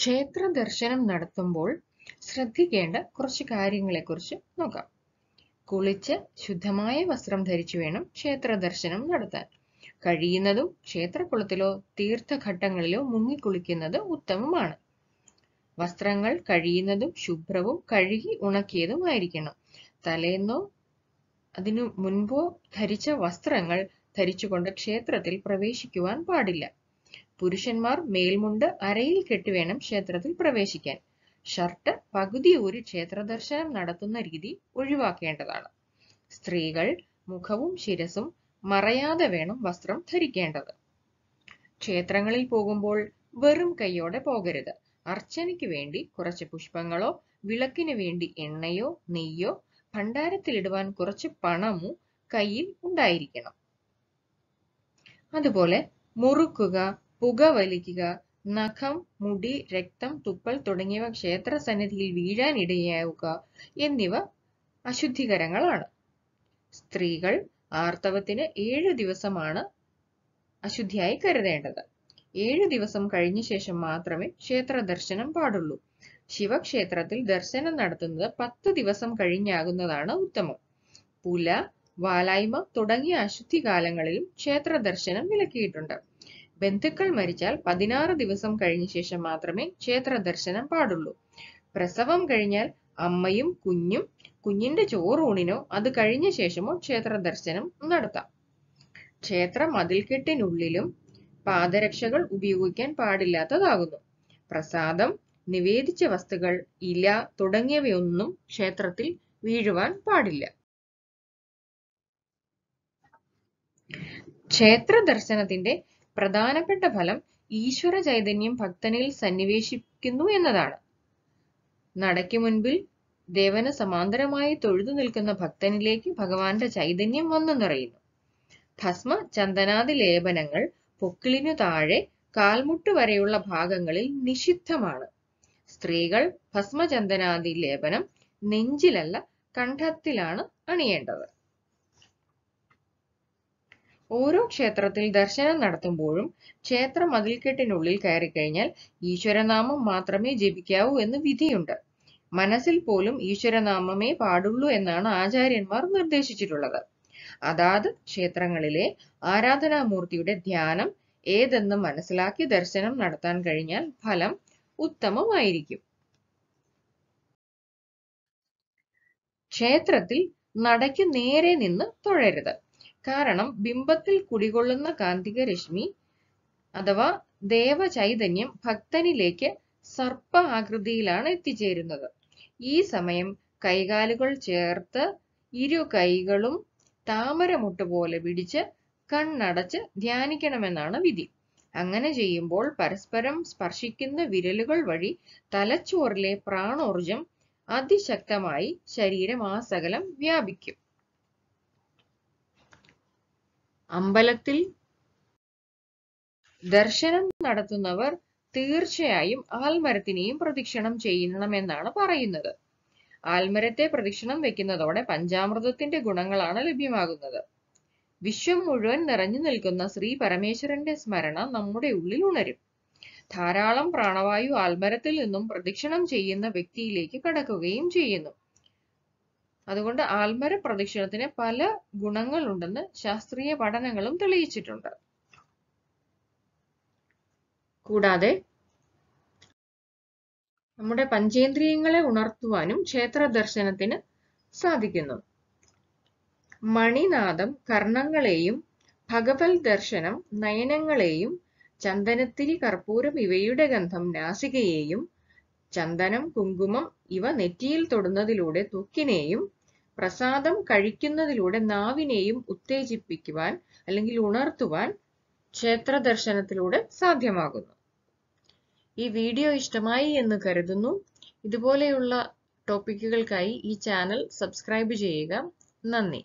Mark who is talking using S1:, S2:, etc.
S1: ക്ഷേത്ര ദർശനം നടത്തുമ്പോൾ ശ്രദ്ധിക്കേണ്ട കുറച്ച് കാര്യങ്ങളെക്കുറിച്ച് നോക്കാം കുളിച്ച് ശുദ്ധമായ വസ്ത്രം ധരിച്ചു വേണം ക്ഷേത്ര ദർശനം നടത്താൻ കഴിയുന്നതും ക്ഷേത്രക്കുളത്തിലോ തീർത്ഥഘട്ടങ്ങളിലോ മുങ്ങിക്കുളിക്കുന്നത് ഉത്തമമാണ് വസ്ത്രങ്ങൾ കഴിയുന്നതും ശുഭ്രവും കഴുകി ഉണക്കിയതുമായിരിക്കണം തലേന്നോ അതിനു മുൻപോ ധരിച്ച വസ്ത്രങ്ങൾ ധരിച്ചുകൊണ്ട് ക്ഷേത്രത്തിൽ പ്രവേശിക്കുവാൻ പാടില്ല പുരുഷന്മാർ മേൽമുണ്ട് അരയിൽ കെട്ടിവേണം ക്ഷേത്രത്തിൽ പ്രവേശിക്കാൻ ഷർട്ട് പകുതി ഊരി ക്ഷേത്രദർശനം നടത്തുന്ന രീതി ഒഴിവാക്കേണ്ടതാണ് സ്ത്രീകൾ മുഖവും ശിരസും മറയാതെ വേണം വസ്ത്രം ധരിക്കേണ്ടത് ക്ഷേത്രങ്ങളിൽ പോകുമ്പോൾ വെറും കൈയോടെ പോകരുത് അർച്ചനയ്ക്ക് വേണ്ടി കുറച്ച് പുഷ്പങ്ങളോ വിളക്കിന് വേണ്ടി എണ്ണയോ നെയ്യോ ഭണ്ഡാരത്തിലിടുവാൻ കുറച്ച് പണമോ കയ്യിൽ ഉണ്ടായിരിക്കണം അതുപോലെ മുറുക്കുക പുകവലിക്കുക നഖം മുടി രക്തം തുപ്പൽ തുടങ്ങിയവ ക്ഷേത്രസന്നിധിയിൽ ഇടയാവുക എന്നിവ അശുദ്ധികരങ്ങളാണ് സ്ത്രീകൾ ആർത്തവത്തിന് ഏഴ് ദിവസമാണ് അശുദ്ധിയായി കരുതേണ്ടത് ഏഴു ദിവസം കഴിഞ്ഞ ശേഷം മാത്രമേ ക്ഷേത്ര ദർശനം പാടുള്ളൂ ശിവക്ഷേത്രത്തിൽ ദർശനം നടത്തുന്നത് പത്ത് ദിവസം കഴിഞ്ഞാകുന്നതാണ് ഉത്തമം പുല വാലായ്മ തുടങ്ങിയ അശുദ്ധി കാലങ്ങളിലും ക്ഷേത്ര ദർശനം വിലക്കിയിട്ടുണ്ട് ബന്ധുക്കൾ മരിച്ചാൽ പതിനാറ് ദിവസം കഴിഞ്ഞ ശേഷം മാത്രമേ ക്ഷേത്ര ദർശനം പാടുള്ളൂ പ്രസവം കഴിഞ്ഞാൽ അമ്മയും കുഞ്ഞും കുഞ്ഞിന്റെ ചോറൂണിനോ അത് കഴിഞ്ഞ ശേഷമോ ക്ഷേത്ര ദർശനം നടത്താം ക്ഷേത്ര മതിൽക്കെട്ടിനുള്ളിലും പാദരക്ഷകൾ ഉപയോഗിക്കാൻ പാടില്ലാത്തതാകുന്നു പ്രസാദം നിവേദിച്ച വസ്തുക്കൾ ഇല തുടങ്ങിയവയൊന്നും ക്ഷേത്രത്തിൽ വീഴുവാൻ പാടില്ല ക്ഷേത്ര ദർശനത്തിന്റെ പ്രധാനപ്പെട്ട ഫലം ഈശ്വര ചൈതന്യം ഭക്തനിൽ സന്നിവേശിക്കുന്നു എന്നതാണ് നടയ്ക്ക് മുൻപിൽ ദേവന് സമാന്തരമായി തൊഴുതു നിൽക്കുന്ന ഭക്തനിലേക്ക് ഭഗവാന്റെ ചൈതന്യം വന്നു നിറയുന്നു ഭസ്മ ചന്ദനാദി ലേപനങ്ങൾ പൊക്കിളിനു താഴെ കാൽമുട്ട് വരെയുള്ള ഭാഗങ്ങളിൽ നിഷിദ്ധമാണ് സ്ത്രീകൾ ഭസ്മചന്ദനാദി ലേപനം നെഞ്ചിലല്ല കണ്ഠത്തിലാണ് അണിയേണ്ടത് ഓരോ ക്ഷേത്രത്തിൽ ദർശനം നടത്തുമ്പോഴും ക്ഷേത്ര മതിൽക്കെട്ടിനുള്ളിൽ കയറിക്കഴിഞ്ഞാൽ ഈശ്വരനാമം മാത്രമേ ജപിക്കാവൂ എന്ന് വിധിയുണ്ട് മനസ്സിൽ പോലും ഈശ്വരനാമമേ പാടുള്ളൂ എന്നാണ് ആചാര്യന്മാർ നിർദ്ദേശിച്ചിട്ടുള്ളത് അതാത് ക്ഷേത്രങ്ങളിലെ ആരാധനാമൂർത്തിയുടെ ധ്യാനം ഏതെന്ന് മനസ്സിലാക്കി ദർശനം നടത്താൻ കഴിഞ്ഞാൽ ഫലം ഉത്തമമായിരിക്കും ക്ഷേത്രത്തിൽ നടയ്ക്ക് നേരെ നിന്ന് തൊഴരുത് കാരണം ബിംബത്തിൽ കുടികൊള്ളുന്ന കാന്തിക രശ്മി അഥവാ ദേവചൈതന്യം ഭക്തനിലേക്ക് സർപ്പ ആകൃതിയിലാണ് എത്തിച്ചേരുന്നത് ഈ സമയം കൈകാലുകൾ ചേർത്ത് ഇരു കൈകളും താമരമുട്ട് പോലെ പിടിച്ച് കണ്ണടച്ച് ധ്യാനിക്കണമെന്നാണ് വിധി അങ്ങനെ ചെയ്യുമ്പോൾ പരസ്പരം സ്പർശിക്കുന്ന വിരലുകൾ വഴി തലച്ചോറിലെ പ്രാണോർജം അതിശക്തമായി ശരീരം സകലം വ്യാപിക്കും അമ്പലത്തിൽ ദർശനം നടത്തുന്നവർ തീർച്ചയായും ആൽമരത്തിനെയും പ്രദക്ഷിണം ചെയ്യണമെന്നാണ് പറയുന്നത് ആൽമരത്തെ പ്രദക്ഷിണം വെക്കുന്നതോടെ പഞ്ചാമൃതത്തിന്റെ ഗുണങ്ങളാണ് ലഭ്യമാകുന്നത് വിശ്വം മുഴുവൻ നിറഞ്ഞു നിൽക്കുന്ന ശ്രീ പരമേശ്വരന്റെ സ്മരണ നമ്മുടെ ഉള്ളിൽ ഉണരും ധാരാളം പ്രാണവായു ആൽമരത്തിൽ നിന്നും പ്രദക്ഷിണം ചെയ്യുന്ന വ്യക്തിയിലേക്ക് കടക്കുകയും ചെയ്യുന്നു അതുകൊണ്ട് ആൽമര പ്രദക്ഷിണത്തിന് പല ഗുണങ്ങളുണ്ടെന്ന് ശാസ്ത്രീയ പഠനങ്ങളും തെളിയിച്ചിട്ടുണ്ട് കൂടാതെ നമ്മുടെ പഞ്ചേന്ദ്രിയങ്ങളെ ഉണർത്തുവാനും ക്ഷേത്ര ദർശനത്തിന് സാധിക്കുന്നു മണിനാദം കർണങ്ങളെയും ഭഗവൽ ദർശനം നയനങ്ങളെയും ചന്ദനത്തിരി കർപ്പൂരം ഇവയുടെ ഗന്ധം നാസികയെയും ചന്ദനം കുങ്കുമം ഇവ നെറ്റിയിൽ തൊടുന്നതിലൂടെ ത്വക്കിനെയും പ്രസാദം കഴിക്കുന്നതിലൂടെ നാവിനെയും ഉത്തേജിപ്പിക്കുവാൻ അല്ലെങ്കിൽ ഉണർത്തുവാൻ ക്ഷേത്ര ദർശനത്തിലൂടെ സാധ്യമാകുന്നു ഈ വീഡിയോ ഇഷ്ടമായി എന്ന് കരുതുന്നു ഇതുപോലെയുള്ള ടോപ്പിക്കുകൾക്കായി ഈ ചാനൽ സബ്സ്ക്രൈബ് ചെയ്യുക നന്ദി